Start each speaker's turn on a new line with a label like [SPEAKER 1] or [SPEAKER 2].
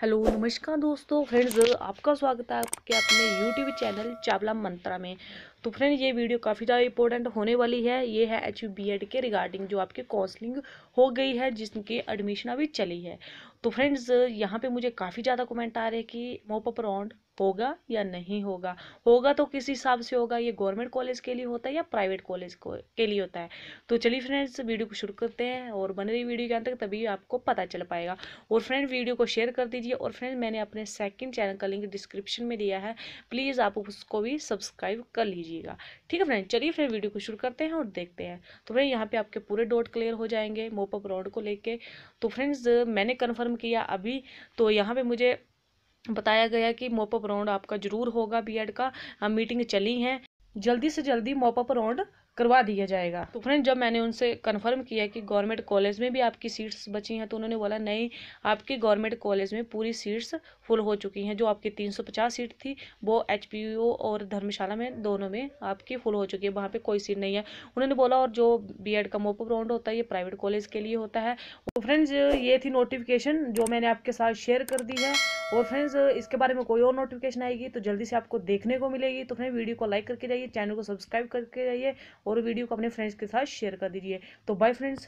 [SPEAKER 1] hello नमस्कार दोस्तों friends आपका स्वागत है आपके अपने यूट्यूब चैनल चावला मंत्रा में तो फ्रेंड ये वीडियो काफ़ी ज़्यादा इंपॉर्टेंट होने वाली है ये है एच बी के रिगार्डिंग जो आपकी काउंसलिंग हो गई है जिसकी एडमिशन अभी चली है तो फ्रेंड्स यहाँ पे मुझे काफ़ी ज़्यादा कमेंट आ रहे हैं कि मोप राउंड होगा या नहीं होगा होगा तो किस हिसाब से होगा ये गवर्नमेंट कॉलेज के लिए होता है या प्राइवेट कॉलेज को के लिए होता है तो चलिए फ्रेंड्स वीडियो को शुरू करते हैं और बने रही वीडियो के अंत तक तभी आपको पता चल पाएगा और फ्रेंड वीडियो को शेयर कर दीजिए और फ्रेंड मैंने अपने सेकेंड चैनल का लिंक डिस्क्रिप्शन में दिया है प्लीज़ आप उसको भी सब्सक्राइब कर लीजिएगा ठीक है फ्रेंड चलिए फ्रेंड वीडियो को शुरू करते हैं और देखते हैं तो फ्रेंड यहाँ पर आपके पूरे डॉट क्लियर हो जाएंगे मोपअप रोड को लेकर तो फ्रेंड्स मैंने कन्फर्म किया अभी तो यहाँ पर मुझे बताया गया कि मोपअप राउंड आपका जरूर होगा बीएड का हम मीटिंग चली हैं जल्दी से जल्दी मोपअप राउंड करवा दिया जाएगा तो फ्रेंड जब मैंने उनसे कंफर्म किया कि गवर्नमेंट कॉलेज में भी आपकी सीट्स बची हैं तो उन्होंने बोला नहीं आपकी गवर्नमेंट कॉलेज में पूरी सीट्स फुल हो चुकी हैं जो आपकी 350 सीट थी वो एच और धर्मशाला में दोनों में आपकी फुल हो चुकी है वहाँ पे कोई सीट नहीं है उन्होंने बोला और जो बी का मोपअप राउंड होता है ये प्राइवेट कॉलेज के लिए होता है तो फ्रेंड्स ये थी नोटिफिकेशन जो मैंने आपके साथ शेयर कर दी है और फ्रेंड्स इसके बारे में कोई और नोटिफिकेशन आएगी तो जल्दी से आपको देखने को मिलेगी तो फ्रेंड वीडियो को लाइक करके जाइए चैनल को सब्सक्राइब करके जाइए और वीडियो को अपने फ्रेंड्स के साथ शेयर कर दीजिए तो बाय फ्रेंड्स